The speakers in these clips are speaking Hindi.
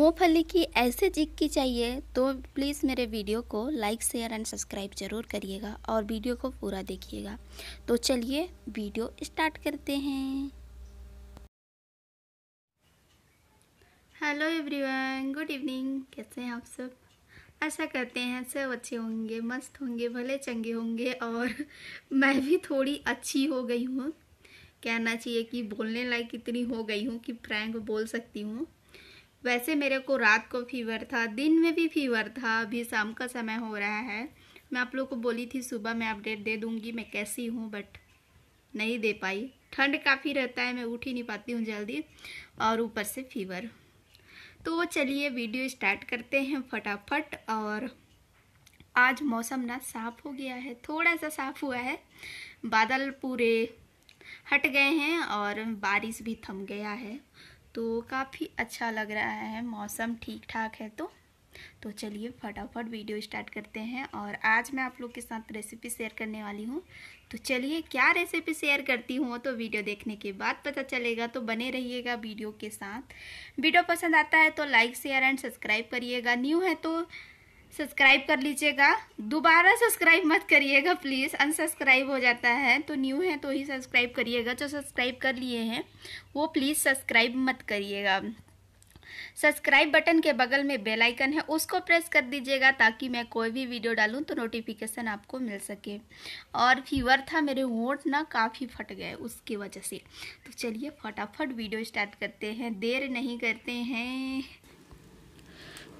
मूँगफली की ऐसे चिक्की चाहिए तो प्लीज़ मेरे वीडियो को लाइक शेयर एंड सब्सक्राइब ज़रूर करिएगा और वीडियो को पूरा देखिएगा तो चलिए वीडियो स्टार्ट करते हैं हेलो एवरीवन गुड इवनिंग कैसे हैं आप सब आशा करते हैं सब अच्छे होंगे मस्त होंगे भले चंगे होंगे और मैं भी थोड़ी अच्छी हो गई हूँ कहना चाहिए कि बोलने लायक इतनी हो गई हूँ कि फ्रैंक बोल सकती हूँ वैसे मेरे को रात को फीवर था दिन में भी फीवर था अभी शाम का समय हो रहा है मैं आप लोग को बोली थी सुबह मैं अपडेट दे दूँगी मैं कैसी हूँ बट नहीं दे पाई ठंड काफ़ी रहता है मैं उठ ही नहीं पाती हूँ जल्दी और ऊपर से फीवर तो चलिए वीडियो स्टार्ट करते हैं फटाफट और आज मौसम ना साफ़ हो गया है थोड़ा सा साफ़ हुआ है बादल पूरे हट गए हैं और बारिश भी थम गया है तो काफ़ी अच्छा लग रहा है मौसम ठीक ठाक है तो तो चलिए फटाफट वीडियो स्टार्ट करते हैं और आज मैं आप लोग के साथ रेसिपी शेयर करने वाली हूँ तो चलिए क्या रेसिपी शेयर करती हूँ तो वीडियो देखने के बाद पता चलेगा तो बने रहिएगा वीडियो के साथ वीडियो पसंद आता है तो लाइक शेयर एंड सब्सक्राइब करिएगा न्यू है तो सब्सक्राइब कर लीजिएगा दोबारा सब्सक्राइब मत करिएगा प्लीज़ अनसब्सक्राइब हो जाता है तो न्यू है तो ही सब्सक्राइब करिएगा जो सब्सक्राइब कर लिए हैं वो प्लीज़ सब्सक्राइब मत करिएगा सब्सक्राइब बटन के बगल में बेल आइकन है उसको प्रेस कर दीजिएगा ताकि मैं कोई भी वीडियो डालूं तो नोटिफिकेशन आपको मिल सके और फीवर था मेरे होंठ ना काफ़ी फट गए उसकी वजह से तो चलिए फटाफट वीडियो स्टार्ट करते हैं देर नहीं करते हैं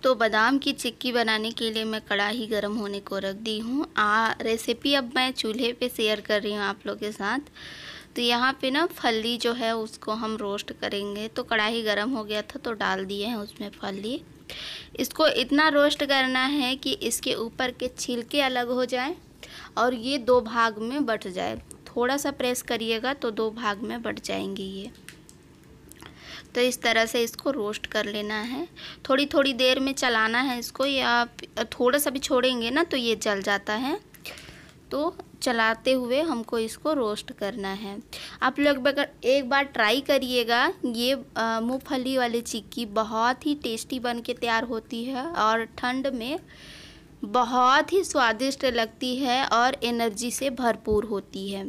तो बादाम की चिक्की बनाने के लिए मैं कढ़ाई गर्म होने को रख दी हूँ आ रेसिपी अब मैं चूल्हे पे शेयर कर रही हूँ आप लोग के साथ तो यहाँ पे ना फली जो है उसको हम रोस्ट करेंगे तो कढ़ाई गर्म हो गया था तो डाल दिए हैं उसमें फली इसको इतना रोस्ट करना है कि इसके ऊपर के छिलके अलग हो जाए और ये दो भाग में बट जाए थोड़ा सा प्रेस करिएगा तो दो भाग में बट जाएंगे ये तो इस तरह से इसको रोस्ट कर लेना है थोड़ी थोड़ी देर में चलाना है इसको ये आप थोड़ा सा भी छोड़ेंगे ना तो ये जल जाता है तो चलाते हुए हमको इसको रोस्ट करना है आप लोग अगर एक बार ट्राई करिएगा ये मूँगफली वाली चिक्की बहुत ही टेस्टी बन के तैयार होती है और ठंड में बहुत ही स्वादिष्ट लगती है और एनर्जी से भरपूर होती है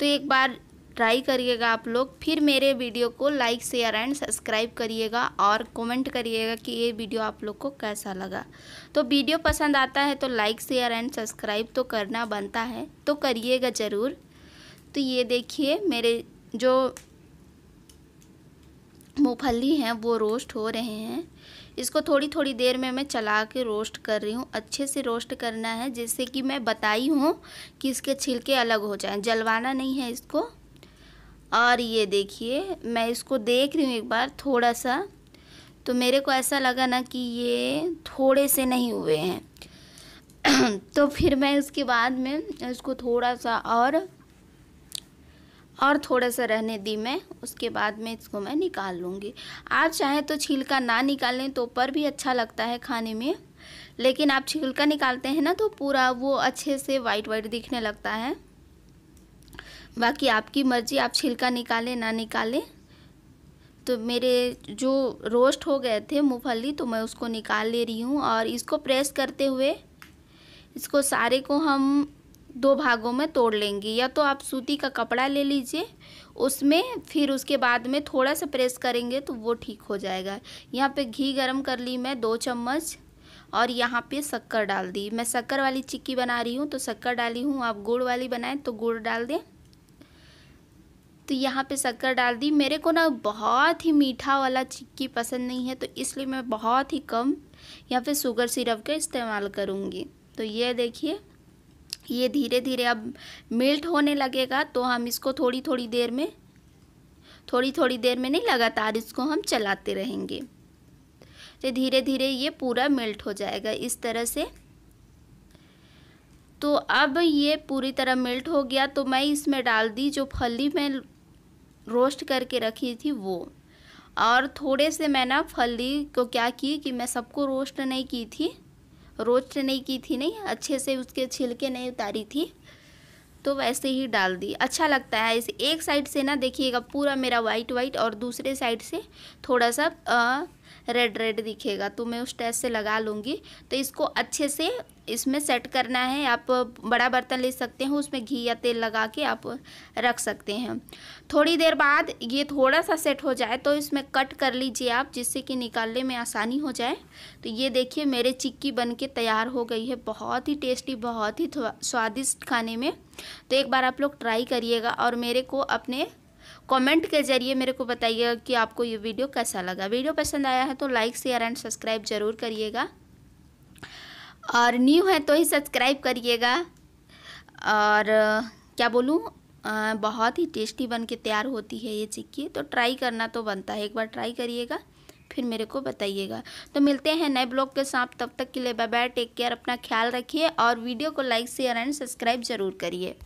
तो एक बार ट्राई करिएगा आप लोग फिर मेरे वीडियो को लाइक शेयर एंड सब्सक्राइब करिएगा और कमेंट करिएगा कि ये वीडियो आप लोग को कैसा लगा तो वीडियो पसंद आता है तो लाइक शेयर एंड सब्सक्राइब तो करना बनता है तो करिएगा ज़रूर तो ये देखिए मेरे जो मूँगफली हैं वो रोस्ट हो रहे हैं इसको थोड़ी थोड़ी देर में मैं चला के रोस्ट कर रही हूँ अच्छे से रोस्ट करना है जैसे कि मैं बताई हूँ कि इसके छिलके अलग हो जाएं जलवाना नहीं है इसको और ये देखिए मैं इसको देख रही हूँ एक बार थोड़ा सा तो मेरे को ऐसा लगा ना कि ये थोड़े से नहीं हुए हैं तो फिर मैं उसके बाद में इसको थोड़ा सा और और थोड़ा सा रहने दी मैं उसके बाद में इसको मैं निकाल लूँगी आप चाहें तो छिलका ना निकालें तो ऊपर भी अच्छा लगता है खाने में लेकिन आप छिलका निकालते हैं ना तो पूरा वो अच्छे से वाइट वाइट दिखने लगता है बाकी आपकी मर्ज़ी आप छिलका निकालें ना निकालें तो मेरे जो रोस्ट हो गए थे मूँगफली तो मैं उसको निकाल ले रही हूँ और इसको प्रेस करते हुए इसको सारे को हम दो भागों में तोड़ लेंगे या तो आप सूती का कपड़ा ले लीजिए उसमें फिर उसके बाद में थोड़ा सा प्रेस करेंगे तो वो ठीक हो जाएगा यहाँ पे घी गरम कर ली मैं दो चम्मच और यहाँ पे शक्कर डाल दी मैं शक्कर वाली चिक्की बना रही हूँ तो शक्कर डाली हूँ आप गुड़ वाली बनाएं तो गुड़ डाल दें तो यहाँ पे शक्कर डाल दी मेरे को ना बहुत ही मीठा वाला चिक्की पसंद नहीं है तो इसलिए मैं बहुत ही कम यहाँ पे शुगर सिरप का इस्तेमाल करूँगी तो ये देखिए ये धीरे धीरे अब मेल्ट होने लगेगा तो हम इसको थोड़ी थोड़ी देर में थोड़ी थोड़ी देर में नहीं लगातार इसको हम चलाते रहेंगे तो धीरे धीरे ये पूरा मेल्ट हो जाएगा इस तरह से तो अब ये पूरी तरह मेल्ट हो गया तो मैं इसमें डाल दी जो फली मैं रोस्ट करके रखी थी वो और थोड़े से मैं ना फली को क्या की कि मैं सबको रोस्ट नहीं की थी रोस्ट नहीं की थी नहीं अच्छे से उसके छिलके नहीं उतारी थी तो वैसे ही डाल दी अच्छा लगता है इस एक साइड से ना देखिएगा पूरा मेरा वाइट वाइट और दूसरे साइड से थोड़ा सा आ, रेड रेड दिखेगा तो मैं उस टेस्ट से लगा लूँगी तो इसको अच्छे से इसमें सेट करना है आप बड़ा बर्तन ले सकते हैं उसमें घी या तेल लगा के आप रख सकते हैं थोड़ी देर बाद ये थोड़ा सा सेट हो जाए तो इसमें कट कर लीजिए आप जिससे कि निकालने में आसानी हो जाए तो ये देखिए मेरे चिक्की बन के तैयार हो गई है बहुत ही टेस्टी बहुत ही स्वादिष्ट खाने में तो एक बार आप लोग ट्राई करिएगा और मेरे को अपने कमेंट के जरिए मेरे को बताइएगा कि आपको ये वीडियो कैसा लगा वीडियो पसंद आया है तो लाइक शेयर एंड सब्सक्राइब ज़रूर करिएगा और न्यू है तो ही सब्सक्राइब करिएगा और क्या बोलूँ बहुत ही टेस्टी बन के तैयार होती है ये चिक्की तो ट्राई करना तो बनता है एक बार ट्राई करिएगा फिर मेरे को बताइएगा तो मिलते हैं नए ब्लॉग के साथ तब तक के लिए बाय बाय टेक केयर अपना ख्याल रखिए और वीडियो को लाइक शेयर एंड सब्सक्राइब ज़रूर करिए